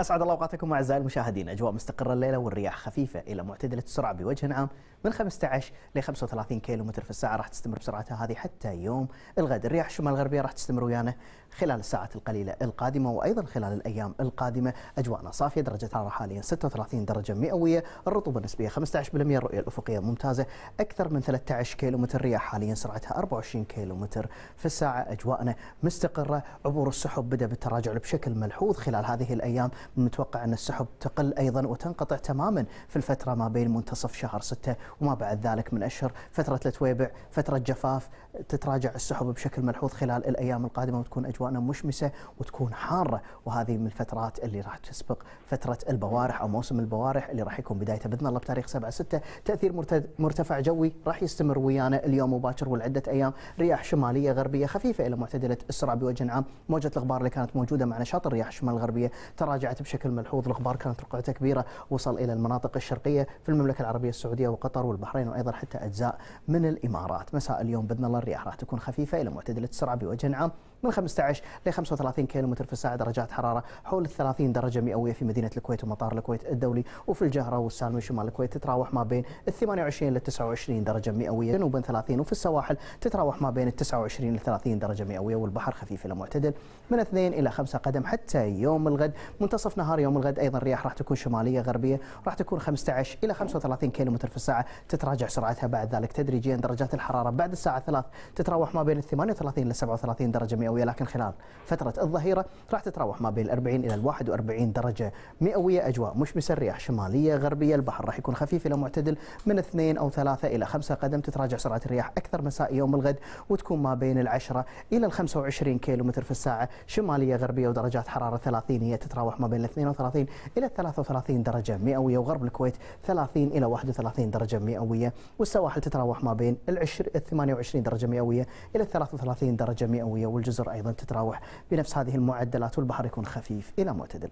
اسعد الله اوقاتكم اعزائي المشاهدين، اجواء مستقره الليله والرياح خفيفه الى معتدله السرعه بوجه عام من 15 ل 35 متر في الساعه راح تستمر بسرعتها هذه حتى يوم الغد، الرياح الشمال الغربيه راح تستمر ويانا خلال الساعات القليله القادمه وايضا خلال الايام القادمه، اجواءنا صافيه درجه حراره حاليا 36 درجه مئويه، الرطوبه النسبيه 15%، الرؤيه الافقيه ممتازه، اكثر من 13 متر رياح حاليا سرعتها 24 متر في الساعه، اجواءنا مستقره، عبور السحب بدا بالتراجع بشكل ملحوظ خلال هذه الايام متوقع أن السحب تقل أيضا وتنقطع تماما في الفترة ما بين منتصف شهر 6 وما بعد ذلك من أشهر فترة التويبع فترة جفاف تتراجع السحب بشكل ملحوظ خلال الأيام القادمة وتكون أجواءنا مشمسة وتكون حارة وهذه من الفترات اللي راح تسبق فترة البوارح أو موسم البوارح اللي راح يكون بدايته بإذن الله بتاريخ 7 6 تأثير مرتفع جوي راح يستمر ويانا اليوم مباشر ولعدة أيام رياح شمالية غربية خفيفة إلى معتدلة السرعة بوجه عام موجة الغبار اللي كانت موجودة مع نشاط الرياح الشمال الغربية تراجعت ارتفعت بشكل ملحوظ الغبار كانت رقعته كبيره وصل الى المناطق الشرقيه في المملكه العربيه السعوديه وقطر والبحرين وايضا حتى اجزاء من الامارات مساء اليوم باذن الله الرياح راح تكون خفيفه الى معتدله السرعه بوجه عام من 15 ل 35 كيلو متر في الساعه درجات حراره حول 30 درجه مئويه في مدينه الكويت ومطار الكويت الدولي وفي الجهره والسالمه شمال الكويت تتراوح ما بين ال 28 ل 29 درجه مئويه جنوبا 30 وفي السواحل تتراوح ما بين ال 29 ل 30 درجه مئويه والبحر خفيف الى معتدل من 2 الى 5 قدم حتى يوم الغد منتصف منتصف نهار يوم الغد ايضا الرياح راح تكون شماليه غربيه راح تكون 15 الى 35 متر في الساعه تتراجع سرعتها بعد ذلك تدريجيا درجات الحراره بعد الساعه 3 تتراوح ما بين 38 الى 37 درجه مئويه لكن خلال فتره الظهيره راح تتراوح ما بين 40 الى 41 درجه مئويه اجواء مشمسه الرياح شماليه غربيه البحر راح يكون خفيف الى معتدل من 2 او 3 الى 5 قدم تتراجع سرعه الرياح اكثر مساء يوم الغد وتكون ما بين العشرة الى ال 25 كيلو في الساعه شماليه غربيه ودرجات حراره 30 هي تتراوح ما بين بين 32 إلى 33 درجة مئوية وغرب الكويت 30 إلى 31 درجة مئوية والسواحل تتراوح ما بين ال 28 درجة مئوية إلى 33 درجة مئوية والجزر أيضا تتراوح بنفس هذه المعدلات والبحر يكون خفيف إلى معتدل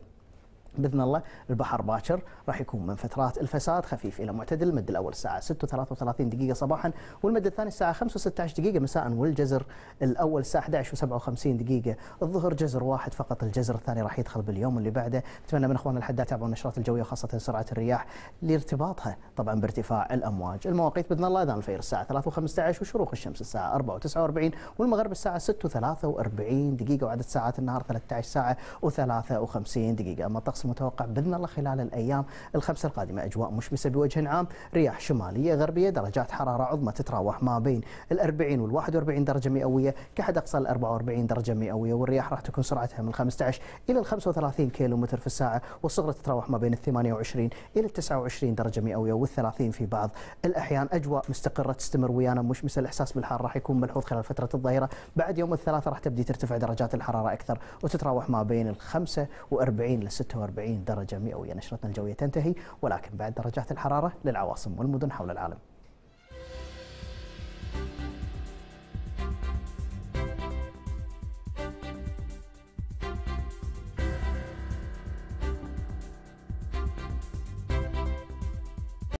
باذن الله البحر باكر راح يكون من فترات الفساد خفيف الى معتدل المد الاول الساعه 6:33 دقيقه صباحا والمد الثاني الساعه 5:16 دقيقه مساء والجزر الاول الساعه 11:57 دقيقه الظهر جزر واحد فقط الجزر الثاني راح يدخل باليوم اللي بعده اتمنى من اخواننا الحداد يتابعون النشرات الجويه خاصه سرعه الرياح لارتباطها طبعا بارتفاع الامواج المواقيت باذن الله اذان الفير الساعه 3:15 وشروق الشمس الساعه 4:49 والمغرب الساعه 6:43 دقيقه وعدد ساعات النهار 13 ساعه و53 دقيقه اما الطقس متوقع باذن الله خلال الايام الخمسه القادمه اجواء مشمسه بوجه عام، رياح شماليه غربيه، درجات حراره عظمى تتراوح ما بين ال 40 وال 41 درجه مئويه، كحد اقصى ال 44 درجه مئويه، والرياح راح تكون سرعتها من 15 الى ال 35 كيلو متر في الساعه، والصغرى تتراوح ما بين ال 28 الى ال 29 درجه مئويه وال 30 في بعض الاحيان، اجواء مستقره تستمر ويانا مشمسه الاحساس بالحر راح يكون ملحوظ خلال فتره الظهيره، بعد يوم الثلاثاء راح تبدي ترتفع درجات الحراره اكثر وتتراوح ما بين ال 45 لل 46 40 درجة مئوية نشرتنا الجوية تنتهي ولكن بعد درجات الحرارة للعواصم والمدن حول العالم